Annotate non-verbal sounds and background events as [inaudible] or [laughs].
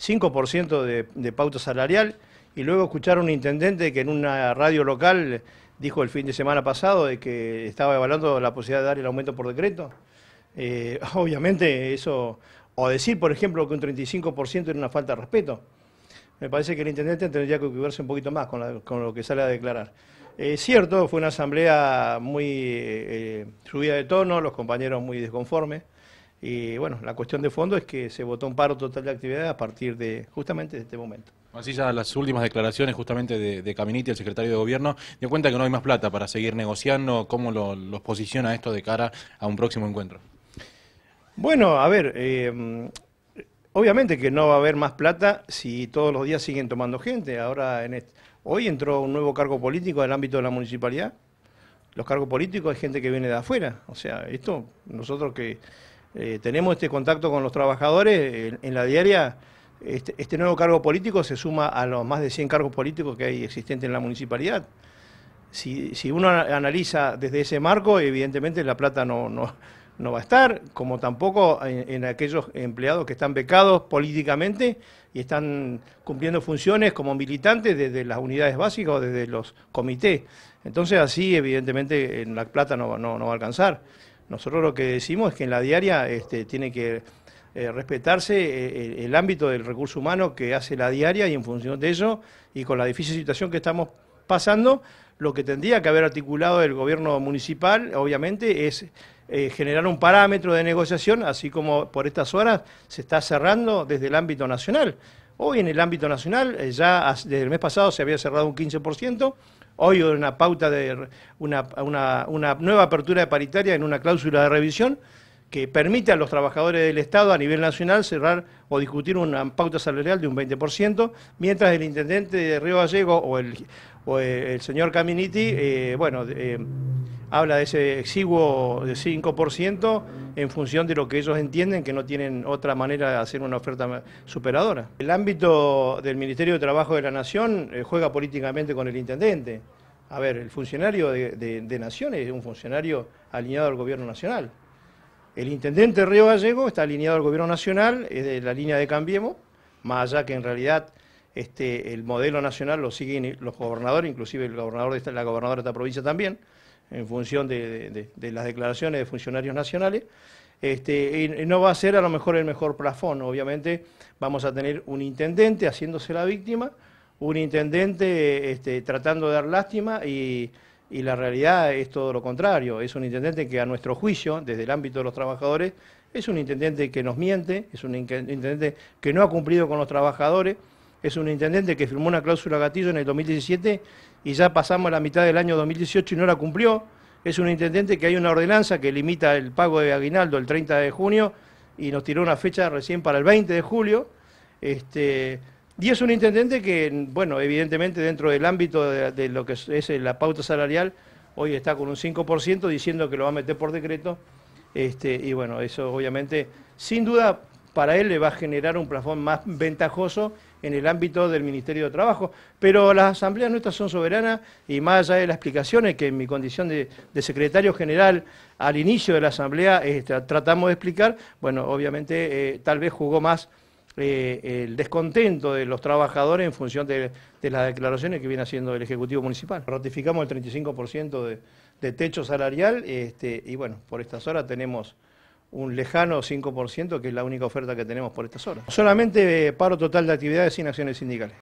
5% de, pauta salarial y luego escuchar a un intendente que en una radio local dijo el fin de semana pasado de que estaba evaluando la posibilidad de dar el aumento por decreto. Eh, [laughs] obviamente eso, o decir, por ejemplo, que un 35% era una falta de respeto. Me parece que el intendente tendría que ocuparse un poquito más con, lo que sale a declarar. Es eh, cierto, fue una asamblea muy eh, subida de tono, los compañeros muy desconformes. Y bueno, la cuestión de fondo es que se votó un paro total de actividades a partir de justamente de este momento. Así ya las últimas declaraciones justamente de, de Caminiti, el secretario de Gobierno, dio cuenta que no hay más plata para seguir negociando. ¿Cómo los posiciona esto de cara a un próximo encuentro? Bueno, a ver, eh, obviamente que no va a haber más plata si todos los días siguen tomando gente. Ahora, en hoy entró un nuevo cargo político en el ámbito de la municipalidad. Los cargos políticos hay gente que viene de afuera. O sea, esto nosotros que eh, tenemos este contacto con los trabajadores, en, la diaria este, este, nuevo cargo político se suma a los más de 100 cargos políticos que hay existentes en la municipalidad. Si, uno analiza desde ese marco, evidentemente la plata no, va a estar, como tampoco en, aquellos empleados que están becados políticamente y están cumpliendo funciones como militantes desde las unidades básicas o desde los comités. Entonces así evidentemente la plata no va a alcanzar. Nosotros lo que decimos es que en la diaria este, tiene que eh, respetarse eh, el, ámbito del recurso humano que hace la diaria y en función de eso y con la difícil situación que estamos pasando, lo que tendría que haber articulado el gobierno municipal, obviamente, es eh, generar un parámetro de negociación, así como por estas horas se está cerrando desde el ámbito nacional. Hoy en el ámbito nacional, eh, ya desde el mes pasado se había cerrado un 15%, hoy una pauta de una, nueva apertura de paritaria en una cláusula de revisión que permite a los trabajadores del Estado a nivel nacional cerrar o discutir una pauta salarial de un 20%, mientras el intendente de Río Gallego o el, señor Caminiti, eh, bueno, eh, habla de ese exiguo de 5% en función de lo que ellos entienden que no tienen otra manera de hacer una oferta superadora. El ámbito del Ministerio de Trabajo de la Nación eh, juega políticamente con el intendente. A ver, el funcionario de, de, es un funcionario alineado al gobierno nacional. El intendente Río Gallego está alineado al gobierno nacional, es de la línea de Cambiemos, más allá que en realidad este, el modelo nacional lo siguen los gobernadores, inclusive el gobernador de la gobernadora de esta provincia también en función de, las declaraciones de funcionarios nacionales. Este, no va a ser a lo mejor el mejor plafón, obviamente vamos a tener un intendente haciéndose la víctima, un intendente este, tratando de dar lástima y la realidad es todo lo contrario, es un intendente que a nuestro juicio, desde el ámbito de los trabajadores, es un intendente que nos miente, es un intendente que no ha cumplido con los trabajadores, es un intendente que firmó una cláusula gatillo en el 2017 y ya pasamos a la mitad del año 2018 y no la cumplió. Es un intendente que hay una ordenanza que limita el pago de aguinaldo el 30 de junio y nos tiró una fecha recién para el 20 de julio. Este, y es un intendente que, bueno, evidentemente dentro del ámbito de, lo que es, la pauta salarial, hoy está con un 5% diciendo que lo va a meter por decreto. Este, y bueno, eso obviamente, sin duda, para él le va a generar un plafón más ventajoso en el ámbito del Ministerio de Trabajo. Pero las asambleas nuestras son soberanas y más allá de las explicaciones que en mi condición de, secretario general al inicio de la asamblea este, tratamos de explicar, bueno, obviamente eh, tal vez jugó más eh, el descontento de los trabajadores en función de, las declaraciones que viene haciendo el Ejecutivo Municipal. Ratificamos el 35% de, techo salarial este, y bueno, por estas horas tenemos un lejano 5%, que es la única oferta que tenemos por estas horas. Solamente eh, paro total de actividades sin acciones sindicales.